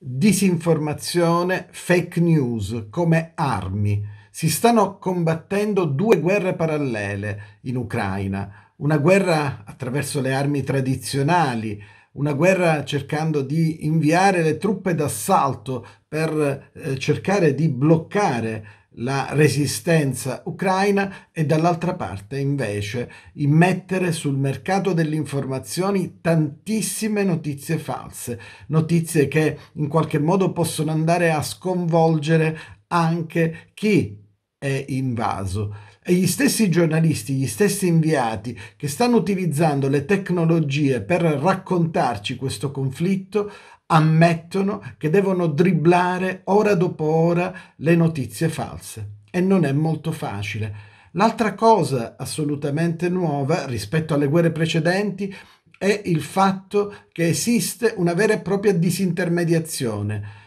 disinformazione, fake news come armi. Si stanno combattendo due guerre parallele in Ucraina, una guerra attraverso le armi tradizionali, una guerra cercando di inviare le truppe d'assalto per eh, cercare di bloccare la resistenza ucraina e dall'altra parte invece immettere sul mercato delle informazioni tantissime notizie false, notizie che in qualche modo possono andare a sconvolgere anche chi è invaso. E gli stessi giornalisti, gli stessi inviati che stanno utilizzando le tecnologie per raccontarci questo conflitto ammettono che devono dribblare ora dopo ora le notizie false. E non è molto facile. L'altra cosa assolutamente nuova rispetto alle guerre precedenti è il fatto che esiste una vera e propria disintermediazione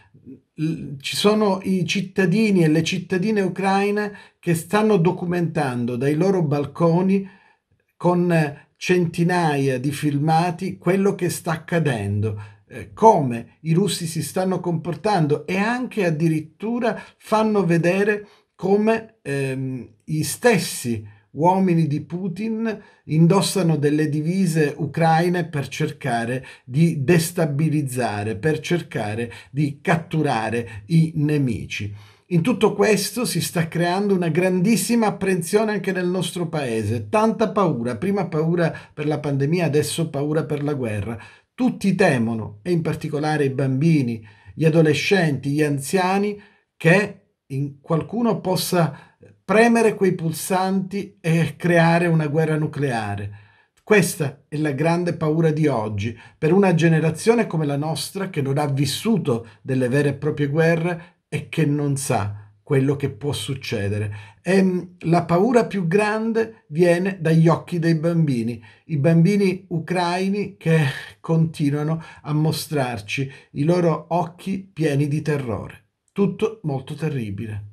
ci sono i cittadini e le cittadine ucraine che stanno documentando dai loro balconi con centinaia di filmati quello che sta accadendo, eh, come i russi si stanno comportando e anche addirittura fanno vedere come ehm, i stessi uomini di Putin indossano delle divise ucraine per cercare di destabilizzare, per cercare di catturare i nemici. In tutto questo si sta creando una grandissima apprensione anche nel nostro paese, tanta paura, prima paura per la pandemia, adesso paura per la guerra. Tutti temono, e in particolare i bambini, gli adolescenti, gli anziani, che qualcuno possa premere quei pulsanti e creare una guerra nucleare. Questa è la grande paura di oggi, per una generazione come la nostra che non ha vissuto delle vere e proprie guerre e che non sa quello che può succedere. E ehm, la paura più grande viene dagli occhi dei bambini, i bambini ucraini che continuano a mostrarci i loro occhi pieni di terrore. Tutto molto terribile.